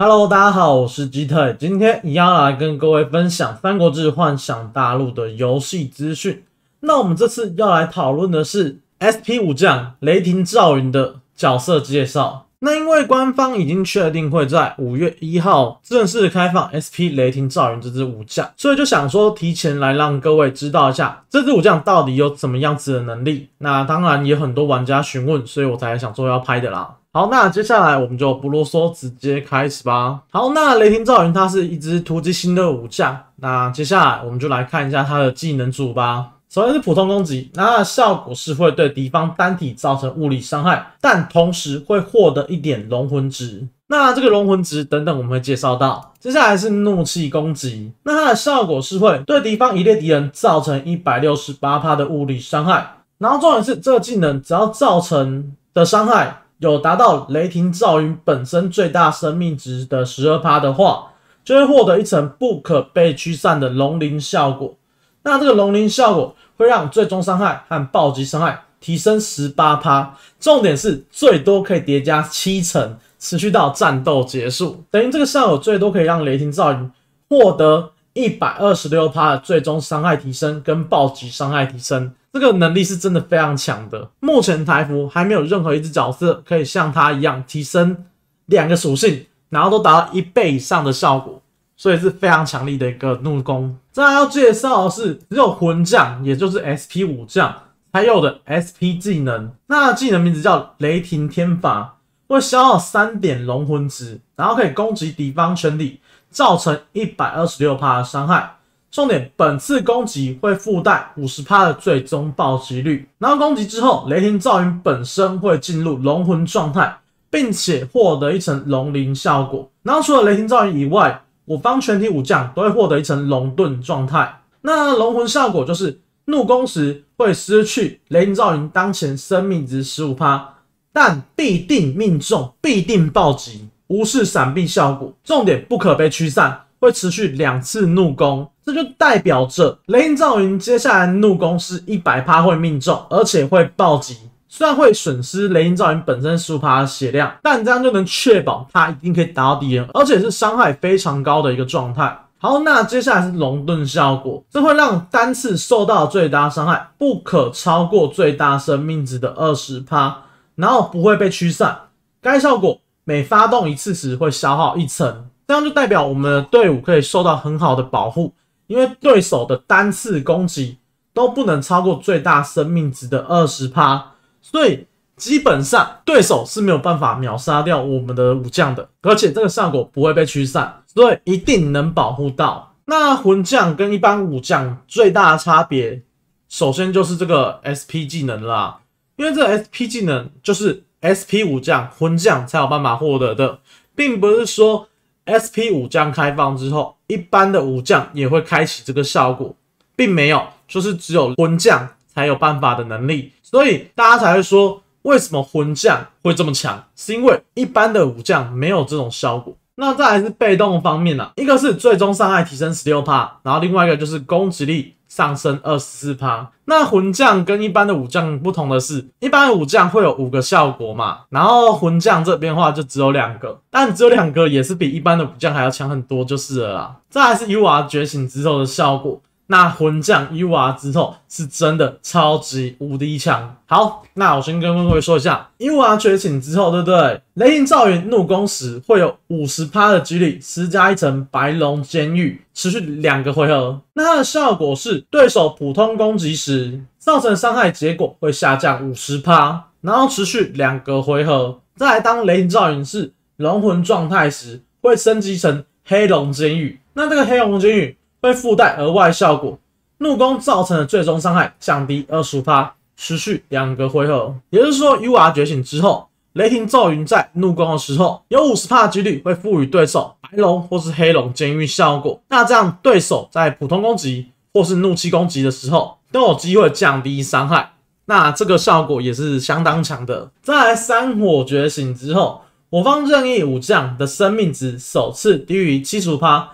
Hello，大家好，我是鸡腿，今天一样来跟各位分享《三国志幻想大陆》的游戏资讯。那我们这次要来讨论的是 SP 武将雷霆赵云的角色介绍。那因为官方已经确定会在五月一号正式开放 S P 雷霆赵云这支武将，所以就想说提前来让各位知道一下这支武将到底有什么样子的能力。那当然也有很多玩家询问，所以我才想说要拍的啦。好，那接下来我们就不啰嗦，直接开始吧。好，那雷霆赵云他是一支突击型的武将，那接下来我们就来看一下他的技能组吧。首先是普通攻击，那效果是会对敌方单体造成物理伤害，但同时会获得一点龙魂值。那这个龙魂值等等我们会介绍到。接下来是怒气攻击，那它的效果是会对敌方一列敌人造成一百六十八帕的物理伤害。然后重点是这个技能只要造成的伤害有达到雷霆赵云本身最大生命值的十二帕的话，就会获得一层不可被驱散的龙鳞效果。那这个龙鳞效果会让最终伤害和暴击伤害提升十八趴，重点是最多可以叠加七层，持续到战斗结束，等于这个效果最多可以让雷霆造云获得一百二十六趴最终伤害提升跟暴击伤害提升，这个能力是真的非常强的。目前台服还没有任何一只角色可以像他一样提升两个属性，然后都达到一倍以上的效果。所以是非常强力的一个怒攻。再来要介绍的是只有魂将，也就是 SP 武将，才有的 SP 技能。那技能名字叫雷霆天罚，会消耗三点龙魂值，然后可以攻击敌方全体，造成一百二十六帕的伤害。重点，本次攻击会附带五十帕的最终暴击率。然后攻击之后，雷霆赵云本身会进入龙魂状态，并且获得一层龙鳞效果。然后除了雷霆赵云以外，我方全体武将都会获得一层龙盾状态。那龙魂效果就是怒攻时会失去雷音赵云当前生命值十五趴，但必定命中，必定暴击，无视闪避效果。重点不可被驱散，会持续两次怒攻。这就代表着雷音赵云接下来怒攻是一百趴会命中，而且会暴击。虽然会损失雷音造型本身十五趴血量，但这样就能确保它一定可以打到敌人，而且是伤害非常高的一个状态。好，那接下来是龙盾效果，这会让单次受到最大伤害不可超过最大生命值的二十趴，然后不会被驱散。该效果每发动一次时会消耗一层，这样就代表我们的队伍可以受到很好的保护，因为对手的单次攻击都不能超过最大生命值的二十趴。所以基本上对手是没有办法秒杀掉我们的武将的，而且这个效果不会被驱散，所以一定能保护到。那魂将跟一般武将最大的差别，首先就是这个 SP 技能啦，因为这个 SP 技能就是 SP 武将魂将才有办法获得的，并不是说 SP 武将开放之后，一般的武将也会开启这个效果，并没有，就是只有魂将才有办法的能力。所以大家才会说，为什么魂将会这么强，是因为一般的武将没有这种效果。那再是被动方面呢，一个是最终伤害提升十六帕，然后另外一个就是攻击力上升二十四帕。那魂将跟一般的武将不同的是，一般的武将会有五个效果嘛，然后魂将这边的话就只有两个，但只有两个也是比一般的武将还要强很多就是了啦。这还是 UR 觉醒之后的效果。那魂将伊娃之后是真的超级无敌强。好，那我先跟各位说一下，伊娃觉醒之后，对不对？雷霆赵云怒攻时会有五十趴的几率施加一层白龙监狱，持续两个回合。那它的效果是，对手普通攻击时造成伤害结果会下降五十趴，然后持续两个回合。再来，当雷霆赵云是龙魂状态时，会升级成黑龙监狱。那这个黑龙监狱。会附带额外效果，怒攻造成的最终伤害降低二十%，持续两个回合。也就是说，UR 觉醒之后，雷霆赵云在怒攻的时候，有五十几率会赋予对手白龙或是黑龙监狱效果。那这样，对手在普通攻击或是怒气攻击的时候，都有机会降低伤害。那这个效果也是相当强的。在三火觉醒之后，我方任意武将的生命值首次低于七十和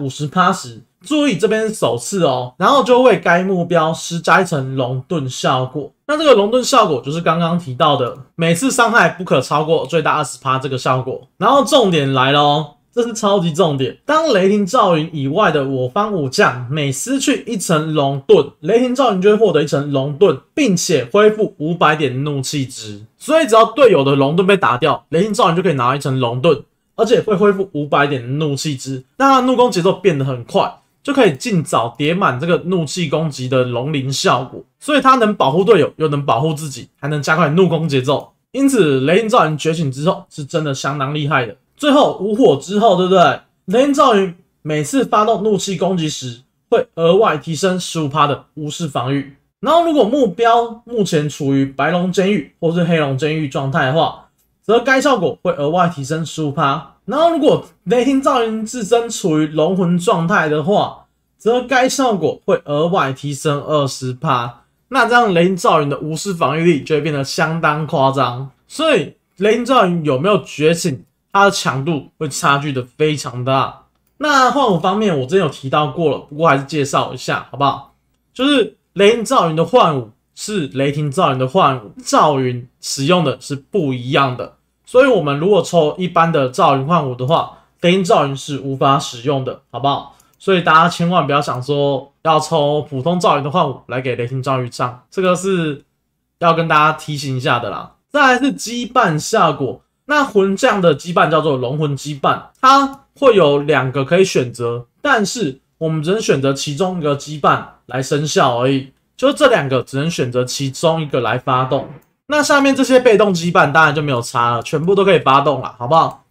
五十时，注意这边首次哦，然后就为该目标施加一层龙盾效果。那这个龙盾效果就是刚刚提到的，每次伤害不可超过最大二十这个效果。然后重点来喽，这是超级重点。当雷霆赵云以外的我方武将每失去一层龙盾，雷霆赵云就会获得一层龙盾，并且恢复五百点怒气值。所以只要队友的龙盾被打掉，雷霆赵云就可以拿一层龙盾，而且会恢复五百点怒气值。那怒攻节奏变得很快。就可以尽早叠满这个怒气攻击的龙鳞效果，所以它能保护队友，又能保护自己，还能加快怒攻节奏。因此，雷音造人觉醒之后是真的相当厉害的。最后无火之后，对不对？雷音造人每次发动怒气攻击时，会额外提升十五帕的巫师防御。然后，如果目标目前处于白龙监狱或是黑龙监狱状态的话，则该效果会额外提升十五帕。然后，如果雷霆赵云自身处于龙魂状态的话，则该效果会额外提升二十趴。那这样，雷霆赵云的无视防御力就会变得相当夸张。所以，雷霆赵云有没有觉醒，它的强度会差距的非常大。那幻武方面，我之前有提到过了，不过还是介绍一下好不好？就是雷霆赵云的幻武是雷霆赵云的幻武，赵云使用的是不一样的。所以，我们如果抽一般的赵云幻舞的话，雷音赵云是无法使用的，好不好？所以大家千万不要想说要抽普通赵云的幻舞来给雷霆赵云上，这个是要跟大家提醒一下的啦。再是羁绊效果，那魂将的羁绊叫做龙魂羁绊，它会有两个可以选择，但是我们只能选择其中一个羁绊来生效而已，就是这两个只能选择其中一个来发动。那下面这些被动羁绊当然就没有差了，全部都可以发动了，好不好？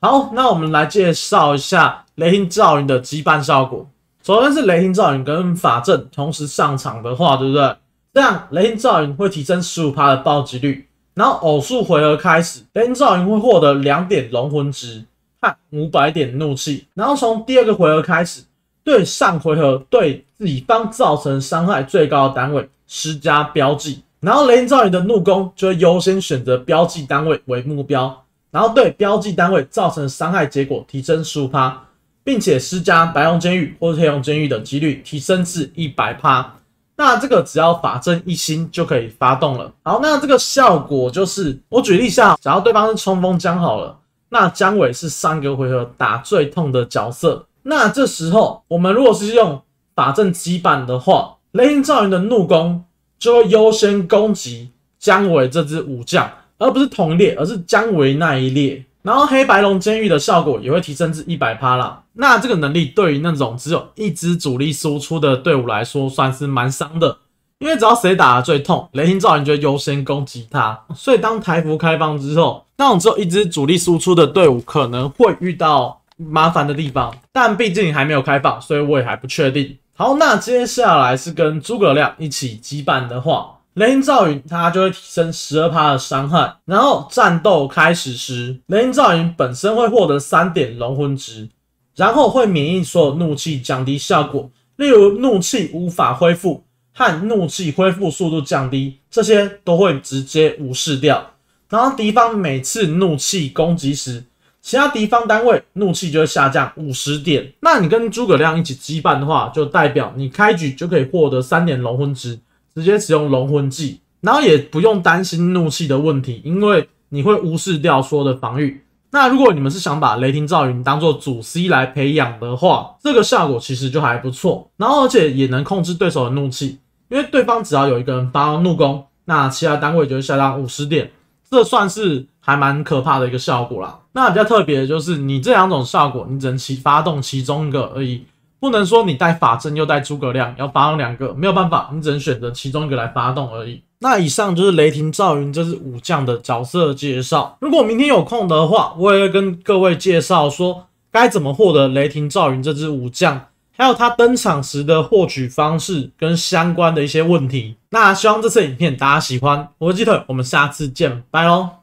好，那我们来介绍一下雷霆造云的羁绊效果。首先是雷霆造云跟法阵同时上场的话，对不对？这样雷霆造云会提升十五的暴击率。然后偶数回合开始，雷霆造云会获得两点龙魂值和五百点怒气。然后从第二个回合开始，对上回合对自己方造成伤害最高的单位施加标记。然后雷霆赵云的怒攻就会优先选择标记单位为目标，然后对标记单位造成伤害，结果提升十五趴，并且施加白龙监狱或者黑龙监狱的几率提升至一百趴。那这个只要法阵一星就可以发动了。好，那这个效果就是我举例下，假如对方是冲锋将好了，那姜伟是三个回合打最痛的角色。那这时候我们如果是用法阵羁绊的话，雷霆赵云的怒攻。就会优先攻击姜维这支武将，而不是同列，而是姜维那一列。然后黑白龙监狱的效果也会提升至一百趴啦。那这个能力对于那种只有一支主力输出的队伍来说，算是蛮伤的。因为只要谁打的最痛，雷霆造你就优先攻击他。所以当台服开放之后，那种只有一支主力输出的队伍可能会遇到麻烦的地方。但毕竟还没有开放，所以我也还不确定。好，那接下来是跟诸葛亮一起羁绊的话，雷音赵云他就会提升十二趴的伤害。然后战斗开始时，雷音赵云本身会获得三点龙魂值，然后会免疫所有怒气降低效果，例如怒气无法恢复和怒气恢复速度降低这些都会直接无视掉。然后敌方每次怒气攻击时。其他敌方单位怒气就会下降五十点。那你跟诸葛亮一起羁绊的话，就代表你开局就可以获得三点龙魂值，直接使用龙魂技，然后也不用担心怒气的问题，因为你会无视掉说的防御。那如果你们是想把雷霆赵云当做主 C 来培养的话，这个效果其实就还不错。然后而且也能控制对手的怒气，因为对方只要有一个人发怒攻，那其他单位就会下降五十点。这算是还蛮可怕的一个效果啦。那比较特别的就是，你这两种效果，你只能其发动其中一个而已，不能说你带法阵又带诸葛亮，要发动两个没有办法，你只能选择其中一个来发动而已。那以上就是雷霆赵云，这是武将的角色介绍。如果明天有空的话，我也会跟各位介绍说该怎么获得雷霆赵云这支武将。还有它登场时的获取方式跟相关的一些问题，那希望这次影片大家喜欢。我是鸡腿，我们下次见，拜喽。